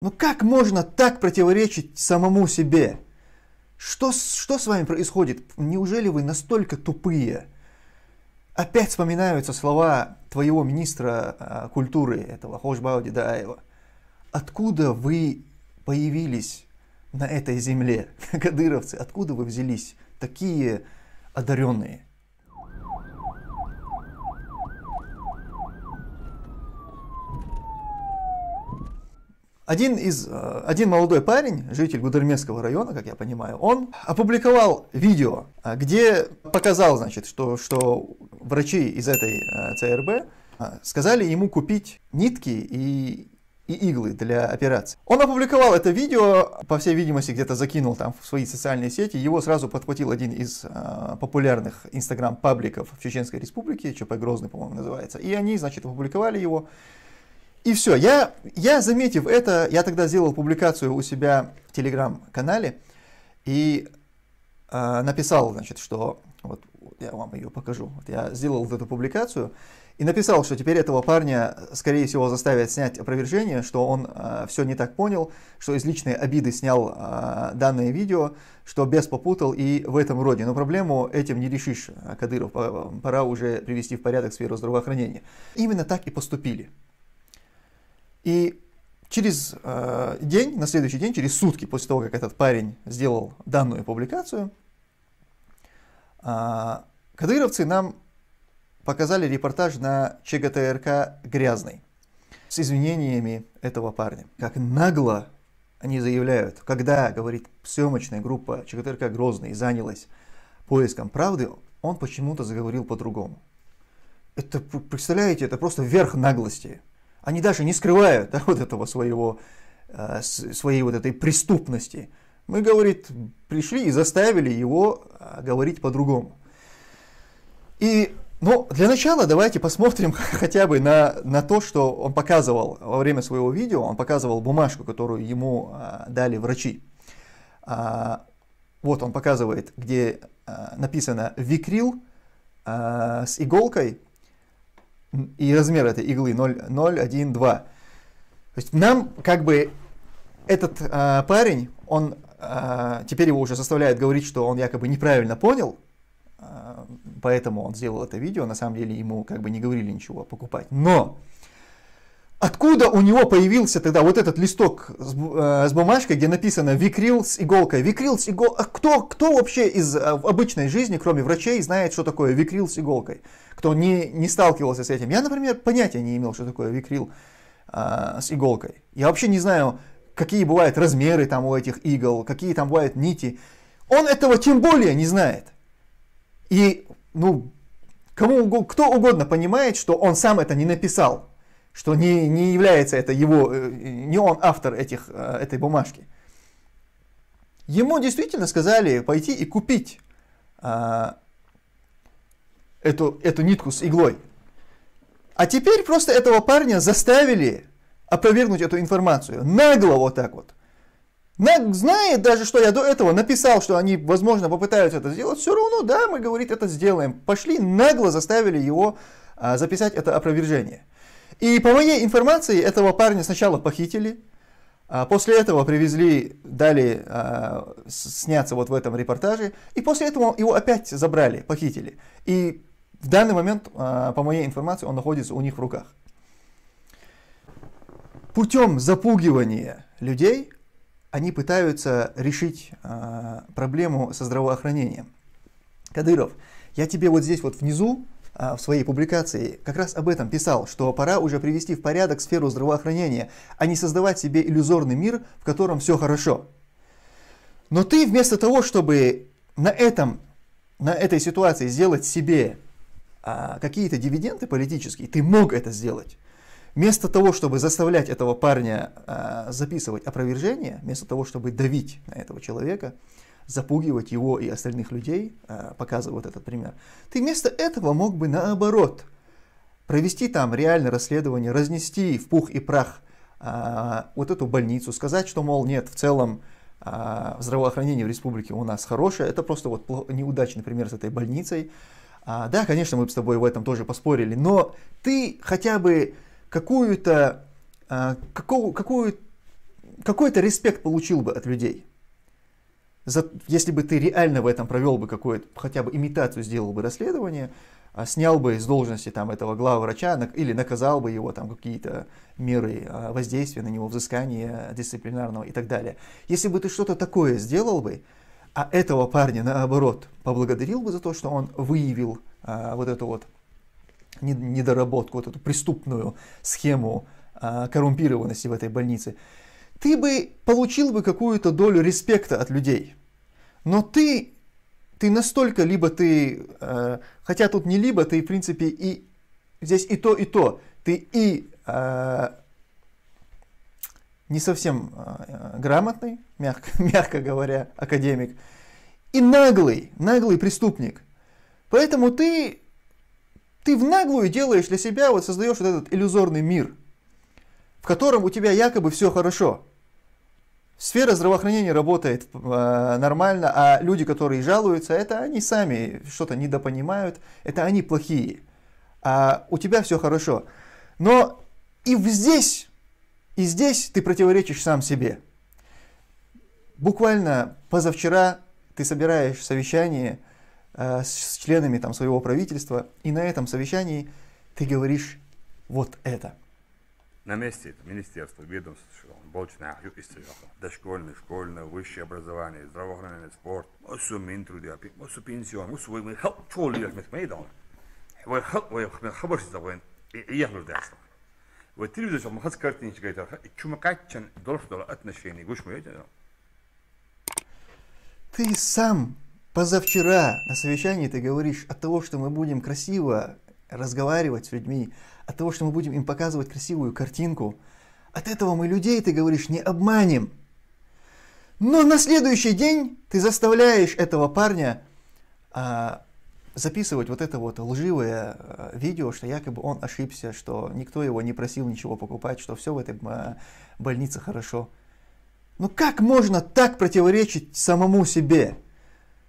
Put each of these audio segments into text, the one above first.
Ну как можно так противоречить самому себе? Что, что с вами происходит? Неужели вы настолько тупые? Опять вспоминаются слова твоего министра а, культуры, этого Хошбао Дедаева. Откуда вы появились на этой земле, кадыровцы? Откуда вы взялись такие одаренные? Один, из, э, один молодой парень, житель Гудермесского района, как я понимаю, он опубликовал видео, э, где показал, значит, что, что врачи из этой э, ЦРБ сказали ему купить нитки и, и иглы для операции. Он опубликовал это видео, по всей видимости, где-то закинул там в свои социальные сети. Его сразу подхватил один из э, популярных инстаграм-пабликов в Чеченской Республике, ЧП Грозный, по-моему, называется. И они, значит, опубликовали его. И все. Я, я, заметив это, я тогда сделал публикацию у себя в телеграм-канале и э, написал, значит, что вот я вам ее покажу. Вот я сделал вот эту публикацию и написал, что теперь этого парня, скорее всего, заставят снять опровержение, что он э, а, все не так понял, что из личной обиды снял э, данное видео, что без попутал и в этом роде. Но проблему этим не решишь, Кадыров, пора уже привести в порядок сферу здравоохранения. Именно так и поступили. И через э, день, на следующий день, через сутки после того, как этот парень сделал данную публикацию, э, кадыровцы нам показали репортаж на ЧГТРК «Грязный» с извинениями этого парня. Как нагло они заявляют, когда, говорит, съемочная группа ЧГТРК «Грозный» занялась поиском правды, он почему-то заговорил по-другому. Это, представляете, это просто верх наглости. Они даже не скрывают да, вот этого своего, э, своей вот этой преступности. Мы, говорит, пришли и заставили его э, говорить по-другому. И, ну, для начала давайте посмотрим хотя бы на, на то, что он показывал во время своего видео. Он показывал бумажку, которую ему э, дали врачи. А, вот он показывает, где написано «Викрил» с иголкой и размер этой иглы 0 0 1 2 То есть нам как бы этот э, парень, он э, теперь его уже заставляет говорить, что он якобы неправильно понял, э, поэтому он сделал это видео, на самом деле ему как бы не говорили ничего покупать. Но Откуда у него появился тогда вот этот листок с, э, с бумажкой, где написано «Викрил с иголкой»? «Викрил с иголкой». А кто, кто вообще из э, обычной жизни, кроме врачей, знает, что такое «Викрил с иголкой»? Кто не, не сталкивался с этим? Я, например, понятия не имел, что такое «Викрил э, с иголкой». Я вообще не знаю, какие бывают размеры там у этих игл, какие там бывают нити. Он этого тем более не знает. И, ну, кому, кто угодно понимает, что он сам это не написал – что не, не является это его, э, не он автор этих, э, этой бумажки. Ему действительно сказали пойти и купить а, эту, эту нитку с иглой. А теперь просто этого парня заставили опровергнуть эту информацию. Нагло вот так вот. Наг знает даже, что я до этого написал, что они, возможно, попытаются это сделать. Все равно, да, мы, говорит, это сделаем. Пошли, нагло заставили его а, записать это опровержение. И по моей информации, этого парня сначала похитили, а после этого привезли, дали а, сняться вот в этом репортаже, и после этого его опять забрали, похитили. И в данный момент, а, по моей информации, он находится у них в руках. Путем запугивания людей они пытаются решить а, проблему со здравоохранением. Кадыров, я тебе вот здесь вот внизу а, в своей публикации как раз об этом писал, что пора уже привести в порядок сферу здравоохранения, а не создавать себе иллюзорный мир, в котором все хорошо. Но ты вместо того, чтобы на этом, на этой ситуации сделать себе а, какие-то дивиденды политические, ты мог это сделать. Вместо того, чтобы заставлять этого парня а, записывать опровержение, вместо того, чтобы давить на этого человека, запугивать его и остальных людей, а, показывая вот этот пример, ты вместо этого мог бы наоборот провести там реальное расследование, разнести в пух и прах а, вот эту больницу, сказать, что, мол, нет, в целом а, здравоохранение в республике у нас хорошее, это просто вот неудачный пример с этой больницей. Да, конечно, мы с тобой в этом тоже поспорили, но ты хотя бы какую-то какую, какую, какой-то респект получил бы от людей за, если бы ты реально в этом провел бы какую то хотя бы имитацию сделал бы расследование, а, снял бы с должности там, этого главврача или наказал бы его там какие-то меры а, воздействия на него, взыскания дисциплинарного и так далее. Если бы ты что-то такое сделал бы, а этого парня, наоборот, поблагодарил бы за то, что он выявил а, вот эту вот недоработку, вот эту преступную схему а, коррумпированности в этой больнице, ты бы получил бы какую-то долю респекта от людей. Но ты, ты настолько, либо ты, э, хотя тут не либо, ты, в принципе, и здесь и то, и то. Ты и э, не совсем э, грамотный, мягко, мягко говоря, академик, и наглый, наглый преступник. Поэтому ты, ты в наглую делаешь для себя, вот создаешь вот этот иллюзорный мир, в котором у тебя якобы все хорошо – Сфера здравоохранения работает э, нормально, а люди, которые жалуются, это они сами что-то недопонимают, это они плохие. А у тебя все хорошо. Но и здесь, и здесь ты противоречишь сам себе. Буквально позавчера ты собираешь совещание э, с членами там, своего правительства, и на этом совещании ты говоришь вот это. На месте министерства, ведомства Болчнях, историята, дошкольное, школьное, высшее образование, здравоохранение, спорт, осу минтрудиапи, осу пенсион, осу вы хал, чолиях мет мейдан. Вы хал, вы хабаш завен, и яхлу дясно. Вы тирвиза, что махац картин чигайтар, и чумакачан долж дола отношений, гуш муете. Ты сам позавчера на совещании ты говоришь от того, что мы будем красиво разговаривать с людьми, от того, что мы будем им показывать красивую картинку, от этого мы людей, ты говоришь, не обманем. Но на следующий день ты заставляешь этого парня а, записывать вот это вот лживое а, видео, что якобы он ошибся, что никто его не просил ничего покупать, что все в этой а, больнице хорошо. Но ну как можно так противоречить самому себе?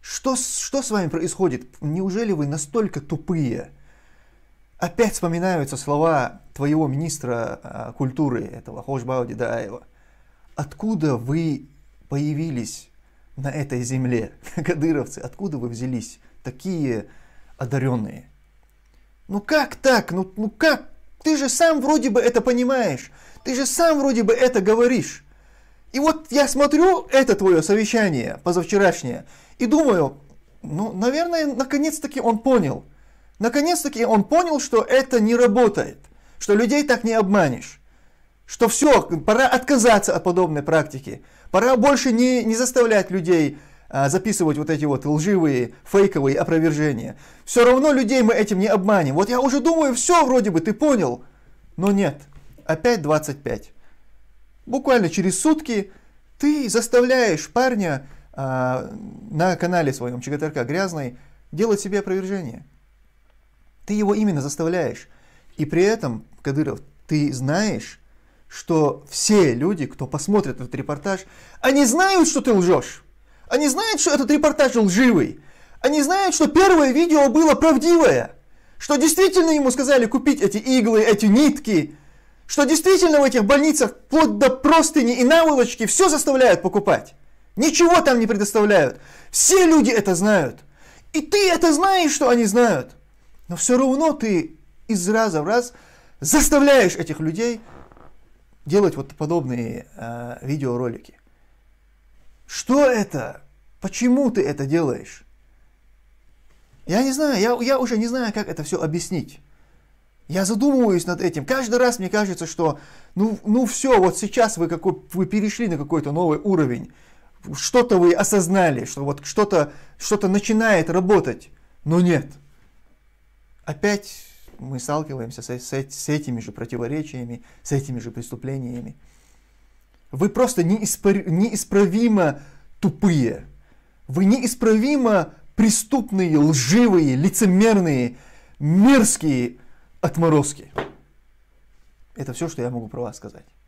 Что, что с вами происходит? Неужели вы настолько тупые? опять вспоминаются слова твоего министра а, культуры, этого Хошбауди Даева. Откуда вы появились на этой земле, кадыровцы? Откуда вы взялись такие одаренные? Ну как так? Ну, ну как? Ты же сам вроде бы это понимаешь. Ты же сам вроде бы это говоришь. И вот я смотрю это твое совещание позавчерашнее и думаю, ну, наверное, наконец-таки он понял – Наконец-таки он понял, что это не работает, что людей так не обманешь, что все, пора отказаться от подобной практики, пора больше не, не заставлять людей а, записывать вот эти вот лживые, фейковые опровержения. Все равно людей мы этим не обманем. Вот я уже думаю, все вроде бы ты понял, но нет. Опять 25. Буквально через сутки ты заставляешь парня а, на канале своем ЧГТРК грязный делать себе опровержение. Ты его именно заставляешь. И при этом, Кадыров, ты знаешь, что все люди, кто посмотрит этот репортаж, они знают, что ты лжешь. Они знают, что этот репортаж лживый. Они знают, что первое видео было правдивое. Что действительно ему сказали купить эти иглы, эти нитки. Что действительно в этих больницах вплоть до простыни и наволочки все заставляют покупать. Ничего там не предоставляют. Все люди это знают. И ты это знаешь, что они знают. Но все равно ты из раза в раз заставляешь этих людей делать вот подобные э, видеоролики. Что это? Почему ты это делаешь? Я не знаю, я, я уже не знаю, как это все объяснить. Я задумываюсь над этим. Каждый раз мне кажется, что ну, ну все, вот сейчас вы, какой, вы перешли на какой-то новый уровень. Что-то вы осознали, что вот что-то что начинает работать, но нет – опять мы сталкиваемся с, с, с этими же противоречиями, с этими же преступлениями. Вы просто неиспор, неисправимо тупые. Вы неисправимо преступные, лживые, лицемерные, мерзкие отморозки. Это все, что я могу про вас сказать.